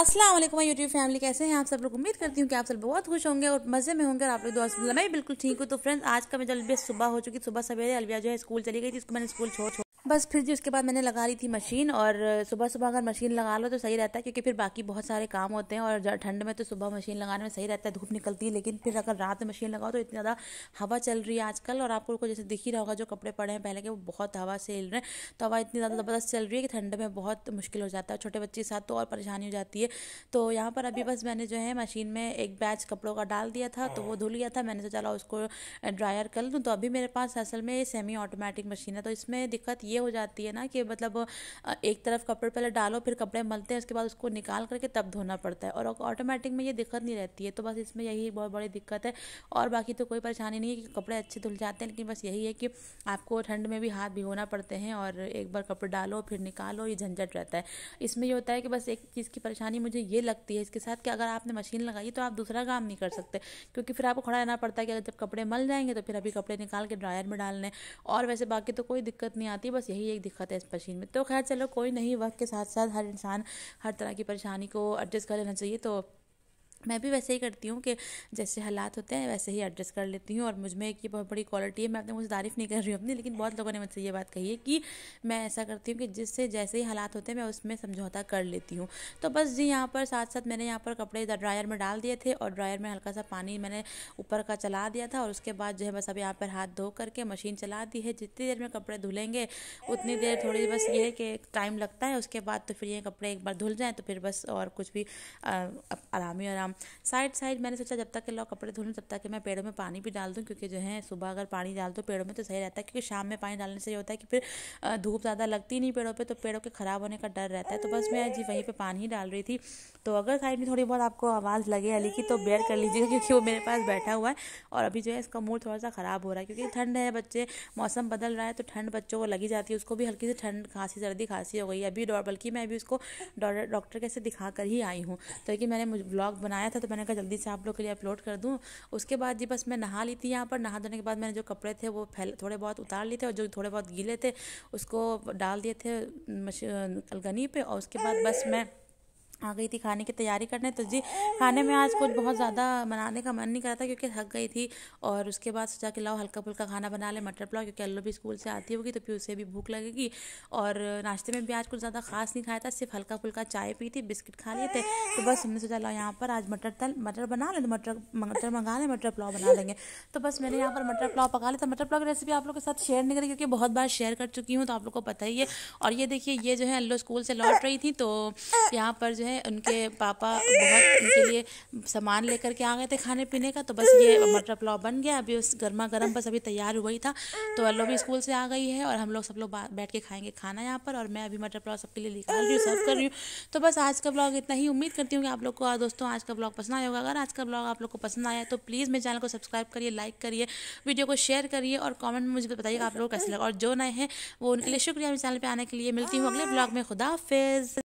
अस्सलाम वालेकुम YouTube family कैसे हैं आप सब लोग उम्मीद करती हूँ कि आप सब बहुत खुश होंगे और मज़े में होंगे और आप लोग दोस्त मैं बिल्कुल ठीक हूँ तो फ्रेंड्स आज का मैं जल्दी सुबह हो चुकी सुबह सवेरे अलविया जो है स्कूल चली गई थी इसको मैंने स्कूल छोड़ बस फिर जी उसके बाद मैंने लगा ली थी मशीन और सुबह सुबह अगर मशीन लगा लो तो सही रहता है क्योंकि फिर बाकी बहुत सारे काम होते हैं और ठंड में तो सुबह मशीन लगाने में सही रहता है धूप निकलती है लेकिन फिर अगर रात में मशीन लगाओ तो इतनी ज़्यादा हवा चल रही है आजकल और आपको जैसे दिख ही रहा होगा जो कपड़े पड़े हैं पहले के वो बहुत हवा से हिल रहे हैं तो हवा इतनी ज़्यादा ज़बरदस्त चल रही है कि ठंड में बहुत मुश्किल हो जाता है छोटे बच्चे के साथ तो और परेशानी हो जाती है तो यहाँ पर अभी बस मैंने जो है मशीन में एक बैच कपड़ों का डाल दिया था तो वो धुल गया था मैंने सोचा चला उसको ड्रायर कर लूँ तो अभी मेरे पास असल में सेमी ऑटोमेटिक मशीन है तो इसमें दिक्कत ये हो जाती है ना कि मतलब एक तरफ कपड़े पहले डालो फिर कपड़े मलते हैं उसके बाद उसको निकाल करके तब धोना पड़ता है और ऑटोमेटिक में ये दिक्कत नहीं रहती है तो बस इसमें यही बहुत बड़ी दिक्कत है और बाकी तो कोई परेशानी नहीं है कि कपड़े अच्छे धुल जाते हैं लेकिन बस यही है कि आपको ठंड में भी हाथ भिगोना पड़ते हैं और एक बार कपड़े डालो फिर निकालो ये झंझट रहता है इसमें ये होता है कि बस एक चीज़ की परेशानी मुझे ये लगती है इसके साथ कि अगर आपने मशीन लगाई तो आप दूसरा काम नहीं कर सकते क्योंकि फिर आपको खड़ा रहना पड़ता है कि अगर जब कपड़े मल जाएंगे तो फिर अभी कपड़े निकाल के ड्रायर में डालने और वैसे बाकी तो कोई दिक्कत नहीं आती बस यही एक दिक्कत है इस मशीन में तो खैर चलो कोई नहीं वक्त के साथ साथ हर इंसान हर तरह की परेशानी को एडजस्ट कर लेना चाहिए तो मैं भी वैसे ही करती हूँ कि जैसे हालात होते हैं वैसे ही एड्रेस कर लेती हूँ और मुझ में एक ये बहुत बड़ी क्वालिटी है मैं अपने मुझे तारीफ़ नहीं कर रही हूँ अपनी लेकिन बहुत लोगों ने मुझसे ये बात कही है कि मैं ऐसा करती हूँ कि जिससे जैसे ही हालात होते हैं मैं उसमें समझौता कर लेती हूँ तो बस जी यहाँ पर साथ साथ मैंने यहाँ पर कपड़े ड्रायर में डाल दिए थे और ड्रायर में हल्का सा पानी मैंने ऊपर का चला दिया था और उसके बाद जो है बस अब यहाँ पर हाथ धो करके मशीन चला दी है जितनी देर में कपड़े धुलेंगे उतनी देर थोड़ी बस ये है कि टाइम लगता है उसके बाद तो फिर ये कपड़े एक बार धुल जाएँ तो फिर बस और कुछ भी आराम ही आराम साइड साइड मैंने सोचा जब तक के लोग कपड़े धो तब तक के मैं पेड़ों में पानी भी डाल दूँ क्योंकि जो है सुबह अगर पानी डाल दो तो पेड़ों में तो सही रहता है क्योंकि शाम में पानी डालने से ये होता है कि फिर धूप ज़्यादा लगती नहीं पेड़ों पर तो पेड़ों के ख़राब होने का डर रहता है तो बस मैं जी वहीं पर पानी डाल रही थी तो अगर साइड में थोड़ी बहुत आपको आवाज़ लगे अली की तो बेयर कर लीजिएगा क्योंकि वो मेरे पास बैठा हुआ है और अभी जो है इसका मूड थोड़ा सा ख़राब हो रहा है क्योंकि ठंड है बच्चे मौसम बदल रहा है तो ठंड बच्चों को लगी जाती है उसको भी हल्की सी ठंड खांसी सर्दी खांसी हो गई अभी बल्कि मैं अभी उसको डॉक्टर कैसे दिखा कर ही आई हूँ तो कि मैंने ब्लॉग बनाया बनाया था तो मैंने कहा जल्दी से आप लोग के लिए अपलोड कर दूँ उसके बाद जी बस मैं नहा ली थी यहाँ पर नहा धोने के बाद मैंने जो कपड़े थे वो फैल थोड़े बहुत उतार लिए थे और जो थोड़े बहुत गीले थे उसको डाल दिए थे अलगनी पे और उसके बाद बस मैं आ गई थी खाने की तैयारी करने तो जी खाने में आज कुछ बहुत ज़्यादा बनाने का मन नहीं करा था क्योंकि थक गई थी और उसके बाद सोचा कि लाओ हल्का फुल्का खाना बना ले मटर पुलाव क्योंकि अल्लू भी स्कूल से आती होगी तो फिर उसे भी भूख लगेगी और नाश्ते में भी आज कुछ ज़्यादा खास नहीं खाया था सिर्फ हल्का फुल्का चाय पी थी बिस्किट खा लिए थे तो बस हमने सोचा लाओ यहाँ पर आज मटर तल मटर बना लें तो मटर मटर मंगा लें मटर पुलाव बना लेंगे तो बस मैंने यहाँ पर मटर पुलाव पका लिया था मटर पुलाव की रेसिपी आप लोग के साथ शेयर नहीं करी क्योंकि बहुत बार शेयर कर चुकी हूँ तो आप लोग को पता ही है और ये देखिए ये जो है अल्लू स्कूल से लौट रही थी तो यहाँ पर जो है हैं उनके पापा बहुत उनके लिए सामान लेकर के आ गए थे खाने पीने का तो बस ये मटर पुलाव बन गया अभी उस गर्मा गर्म बस अभी तैयार हुआ ही था तो अल्लो भी स्कूल से आ गई है और हम लोग सब लोग बैठ के खाएंगे खाना यहाँ पर और मैं अभी मटर पुलाव सबके लिए निकाल रही हूँ सर्व कर रही हूँ तो बस आज का ब्लॉग इतना ही उम्मीद करती हूँ कि आप लोग को दोस्तों आज का ब्लॉग पसंद आया होगा अगर आज का ब्लॉग आप लोग को पसंद आया तो प्लीज़ मेरे चैनल को सब्सक्राइब करिए लाइक करिए वीडियो को शेयर करिए और कॉमेंट में मुझे बताइए आप लोग कैसे लगा और जो नए हैं वो उनके लिए शुक्रिया मेरे चैनल पर आने के लिए मिलती हूँ अगले ब्लॉग में खुदा हाफिज़